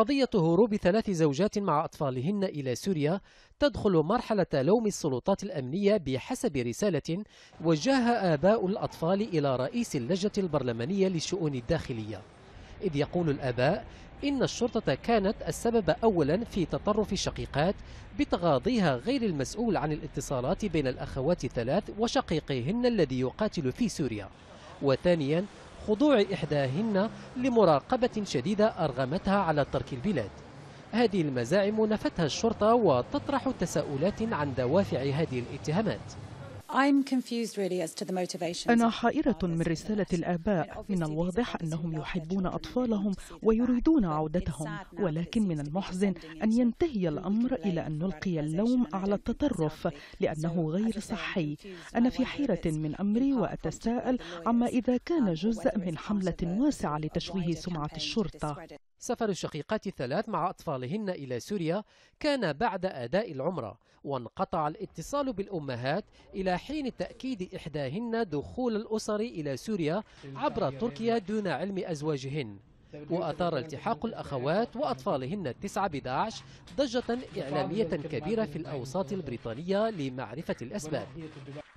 قضية هروب ثلاث زوجات مع أطفالهن إلى سوريا تدخل مرحلة لوم السلطات الأمنية بحسب رسالة وجهها آباء الأطفال إلى رئيس اللجنة البرلمانية للشؤون الداخلية إذ يقول الآباء إن الشرطة كانت السبب أولا في تطرف الشقيقات بتغاضيها غير المسؤول عن الاتصالات بين الأخوات الثلاث وشقيقهن الذي يقاتل في سوريا وثانيا خضوع إحداهن لمراقبة شديدة أرغمتها على ترك البلاد هذه المزاعم نفتها الشرطة وتطرح تساؤلات عن دوافع هذه الاتهامات أنا حائرة من رسالة الآباء من الواضح أنهم يحبون أطفالهم ويريدون عودتهم ولكن من المحزن أن ينتهي الأمر إلى أن نلقي اللوم على التطرف لأنه غير صحي أنا في حيرة من أمري وأتساءل عما إذا كان جزء من حملة واسعة لتشويه سمعة الشرطة سفر الشقيقات الثلاث مع أطفالهن إلى سوريا كان بعد أداء العمرة وانقطع الاتصال بالأمهات إلى حين تأكيد إحداهن دخول الأسر إلى سوريا عبر تركيا دون علم أزواجهن وأثار التحاق الأخوات وأطفالهن التسعة بداعش ضجة إعلامية كبيرة في الأوساط البريطانية لمعرفة الأسباب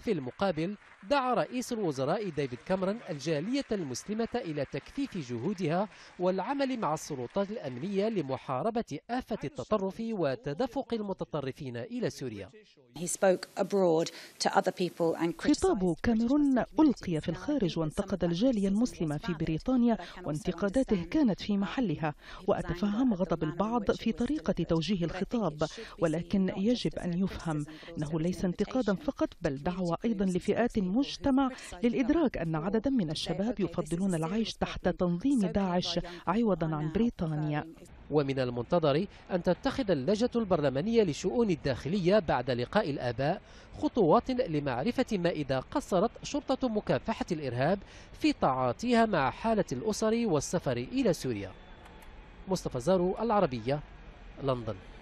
في المقابل دعا رئيس الوزراء ديفيد كامرون الجالية المسلمة إلى تكثيف جهودها والعمل مع السلطات الأمنية لمحاربة آفة التطرف وتدفق المتطرفين إلى سوريا خطاب كاميرون ألقي في الخارج وانتقد الجالية المسلمة في بريطانيا وانتقاداته كانت في محلها وأتفهم غضب البعض في طريقة توجيه الخطاب ولكن يجب أن يفهم أنه ليس انتقادا فقط بل دعوة وأيضا لفئات المجتمع للإدراك أن عددا من الشباب يفضلون العيش تحت تنظيم داعش عوضا عن بريطانيا ومن المنتظر أن تتخذ اللجنة البرلمانية لشؤون الداخلية بعد لقاء الآباء خطوات لمعرفة ما إذا قصرت شرطة مكافحة الإرهاب في تعاطيها مع حالة الأسر والسفر إلى سوريا مصطفى زارو العربية لندن